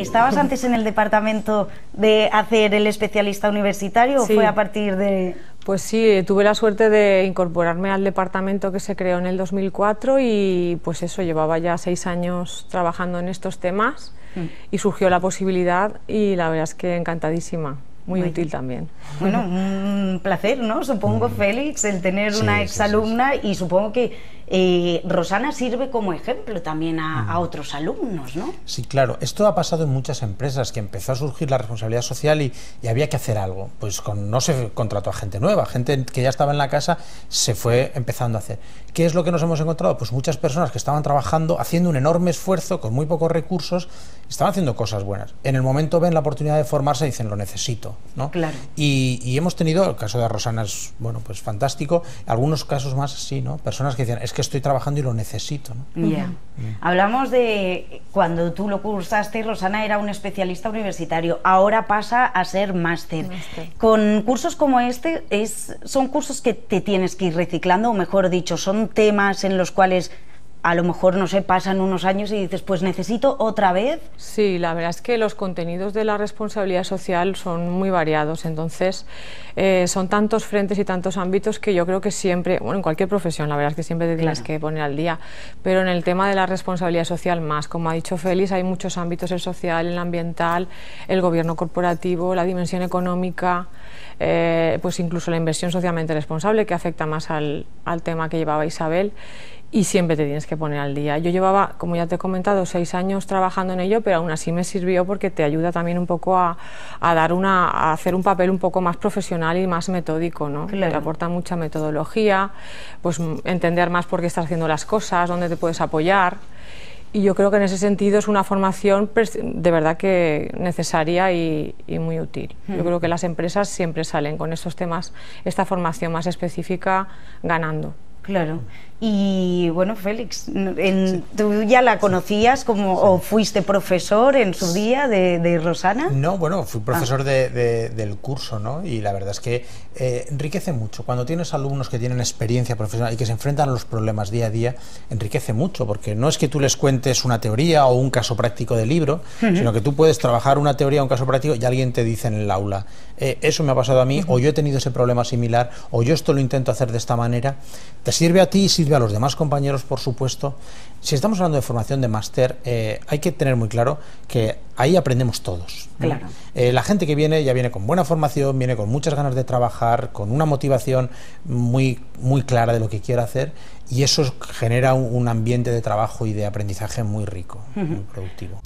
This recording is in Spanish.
¿Estabas antes en el departamento de hacer el especialista universitario o fue a partir de...? Pues sí, tuve la suerte de incorporarme al departamento que se creó en el 2004 y pues eso, llevaba ya seis años trabajando en estos temas mm. y surgió la posibilidad y la verdad es que encantadísima. Muy, útil también. Bueno, un placer, ¿no? Supongo, mm. Félix, el tener una exalumna y supongo que eh, Rosana sirve como ejemplo también a, otros alumnos, ¿no? Sí, claro. Esto ha pasado en muchas empresas, que empezó a surgir la responsabilidad social y, había que hacer algo. Pues con, no se contrató a gente nueva, gente que ya estaba en la casa se fue empezando a hacer. ¿Qué es lo que nos hemos encontrado? Pues muchas personas que estaban trabajando, haciendo un enorme esfuerzo, con muy pocos recursos, estaban haciendo cosas buenas. En el momento ven la oportunidad de formarse y dicen, lo necesito, ¿no? Claro. Y, hemos tenido, el caso de Rosana es, bueno, pues fantástico, algunos casos más así, ¿no? Personas que dicen, que estoy trabajando y lo necesito. Mm. Hablamos de cuando tú lo cursaste, Rosana era un especialista universitario, ahora pasa a ser máster. Con cursos como este, es, ¿son cursos que te tienes que ir reciclando o mejor dicho, son temas en los cuales a lo mejor, no se pasan unos años y dices, pues necesito otra vez. Sí, la verdad es que los contenidos de la responsabilidad social son muy variados, entonces eh, son tantos frentes y tantos ámbitos que yo creo que siempre, bueno, en cualquier profesión, la verdad es que siempre te tienes que poner al día, pero en el tema de la responsabilidad social más, como ha dicho Félix, hay muchos ámbitos, el social, el ambiental, el gobierno corporativo, la dimensión económica, eh, pues incluso la inversión socialmente responsable que afecta más al, al tema que llevaba Isabel y siempre te tienes que poner al día. Yo llevaba, como ya te he comentado, seis años trabajando en ello, pero aún así me sirvió porque te ayuda también un poco a, dar una, hacer un papel un poco más profesional y más metódico, ¿no? Te aporta mucha metodología, pues entender más por qué estás haciendo las cosas, dónde te puedes apoyar. Y yo creo que en ese sentido es una formación de verdad que necesaria y, muy útil. Yo hmm. creo que las empresas siempre salen con estos temas, esta formación más específica, ganando. Claro. Y bueno, Félix, ¿tú ya la conocías como o fuiste profesor en su día de, Rosana? No, bueno, fui ah. profesor del curso, ¿no? Y la verdad es que eh, enriquece mucho. Cuando tienes alumnos que tienen experiencia profesional y que se enfrentan a los problemas día a día, enriquece mucho, porque no es que tú les cuentes una teoría o un caso práctico del libro, sino que tú puedes trabajar una teoría o un caso práctico y alguien te dice en el aula, eh, eso me ha pasado a mí, o yo he tenido ese problema similar, o yo esto lo intento hacer de esta manera sirve a ti sirve a los demás compañeros, por supuesto. Si estamos hablando de formación de máster, eh, hay que tener muy claro que ahí aprendemos todos. Eh, la gente que viene ya viene con buena formación, viene con muchas ganas de trabajar, con una motivación muy, muy clara de lo que quiere hacer y eso genera un, ambiente de trabajo y de aprendizaje muy rico, muy productivo.